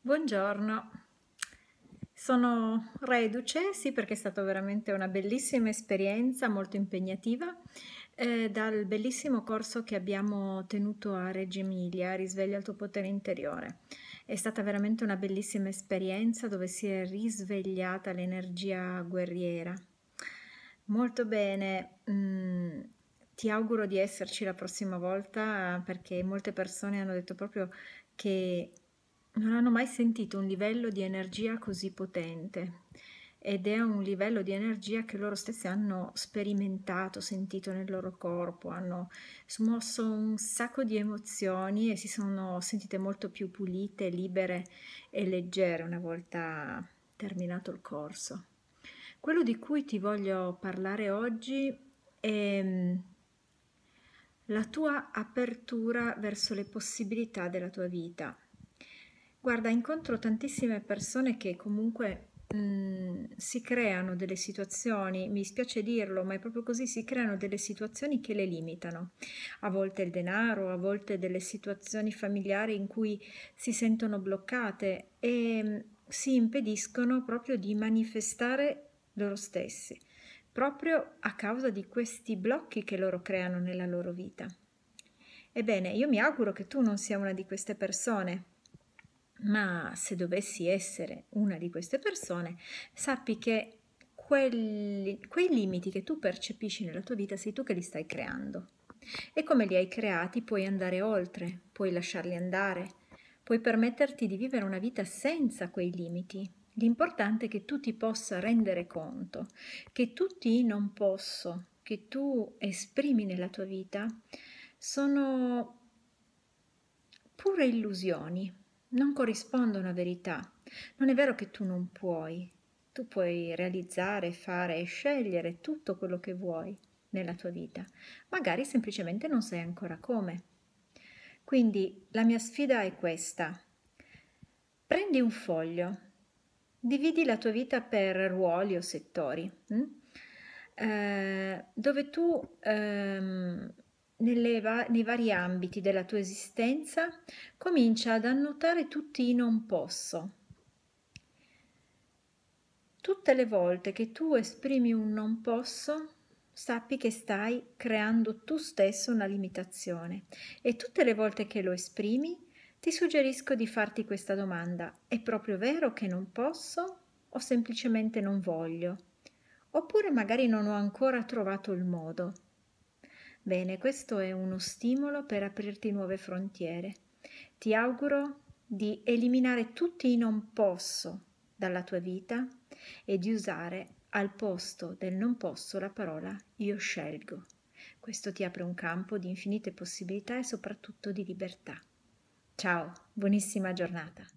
Buongiorno, sono reduce, sì perché è stata veramente una bellissima esperienza, molto impegnativa, eh, dal bellissimo corso che abbiamo tenuto a Reggio Emilia, Risveglia il tuo potere interiore. È stata veramente una bellissima esperienza dove si è risvegliata l'energia guerriera. Molto bene, mm, ti auguro di esserci la prossima volta perché molte persone hanno detto proprio che non hanno mai sentito un livello di energia così potente ed è un livello di energia che loro stessi hanno sperimentato, sentito nel loro corpo, hanno smosso un sacco di emozioni e si sono sentite molto più pulite, libere e leggere una volta terminato il corso. Quello di cui ti voglio parlare oggi è mm, la tua apertura verso le possibilità della tua vita Guarda, incontro tantissime persone che comunque, mhmm, si creano delle situazioni, mi spiace dirlo, ma è proprio così, si creano delle situazioni che le limitano. A volte il denaro, a volte delle situazioni familiari in cui si sentono bloccate e, mhmm, si impediscono proprio di manifestare loro stessi, proprio a causa di questi blocchi che loro creano nella loro vita. Ebbene, io mi auguro che tu non sia una di queste persone ma se dovessi essere una di queste persone, sappi che quelli, quei limiti che tu percepisci nella tua vita sei tu che li stai creando. E come li hai creati puoi andare oltre, puoi lasciarli andare, puoi permetterti di vivere una vita senza quei limiti. L'importante è che tu ti possa rendere conto che tutti i non posso che tu esprimi nella tua vita sono pure illusioni, non corrispondono a verità. Non è vero che tu non puoi. Tu puoi realizzare, fare e scegliere tutto quello che vuoi nella tua vita. Magari semplicemente non sai ancora come. Quindi la mia sfida è questa. Prendi un foglio, dividi la tua vita per ruoli o settori, mm? eh, dove tu... Ehm, nelle, nei vari ambiti della tua esistenza, comincia ad annotare tutti i non posso. Tutte le volte che tu esprimi un non posso, sappi che stai creando tu stesso una limitazione e tutte le volte che lo esprimi, ti suggerisco di farti questa domanda. È proprio vero che non posso o semplicemente non voglio? Oppure magari non ho ancora trovato il modo? Bene, questo è uno stimolo per aprirti nuove frontiere. Ti auguro di eliminare tutti i non posso dalla tua vita e di usare al posto del non posso la parola io scelgo. Questo ti apre un campo di infinite possibilità e soprattutto di libertà. Ciao, buonissima giornata.